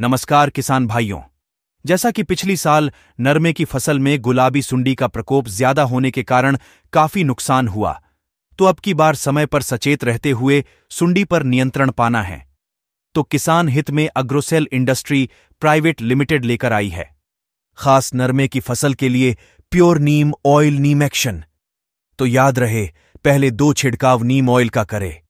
नमस्कार किसान भाइयों जैसा कि पिछली साल नरमे की फसल में गुलाबी सुंडी का प्रकोप ज्यादा होने के कारण काफी नुकसान हुआ तो अब की बार समय पर सचेत रहते हुए सुंडी पर नियंत्रण पाना है तो किसान हित में अग्रोसेल इंडस्ट्री प्राइवेट लिमिटेड लेकर आई है खास नरमे की फसल के लिए प्योर नीम ऑयल नीम एक्शन तो याद रहे पहले दो छिड़काव नीम ऑयल का करे